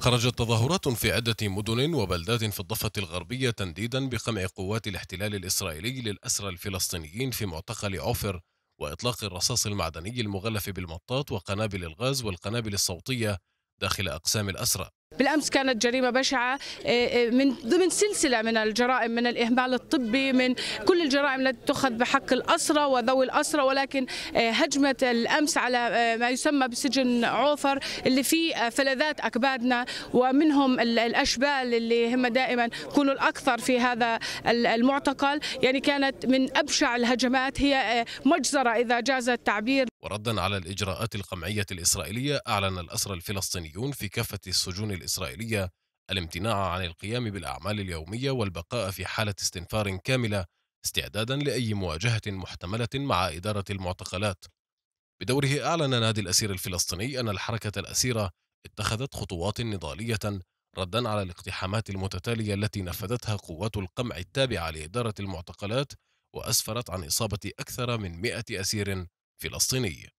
خرجت تظاهرات في عدة مدن وبلدات في الضفة الغربية تنديدا بقمع قوات الاحتلال الإسرائيلي للأسرى الفلسطينيين في معتقل عوفر وإطلاق الرصاص المعدني المغلف بالمطاط وقنابل الغاز والقنابل الصوتية داخل أقسام الأسرى بالامس كانت جريمه بشعه آه، آه، من ضمن سلسله من الجرائم من الاهمال الطبي من كل الجرائم التي تؤخذ بحق الاسرى وذوي الاسرى ولكن آه، هجمه الامس على ما يسمى بسجن عوفر اللي فيه فلذات اكبادنا ومنهم الاشبال اللي هم دائما يكونوا الاكثر في هذا المعتقل يعني كانت من ابشع الهجمات هي مجزره اذا جاز التعبير وردا على الإجراءات القمعية الإسرائيلية أعلن الأسرى الفلسطينيون في كافة السجون الإسرائيلية الامتناع عن القيام بالأعمال اليومية والبقاء في حالة استنفار كاملة استعدادا لأي مواجهة محتملة مع إدارة المعتقلات بدوره أعلن نادي الأسير الفلسطيني أن الحركة الأسيرة اتخذت خطوات نضالية ردا على الاقتحامات المتتالية التي نفذتها قوات القمع التابعة لإدارة المعتقلات وأسفرت عن إصابة أكثر من 100 أسير فلسطيني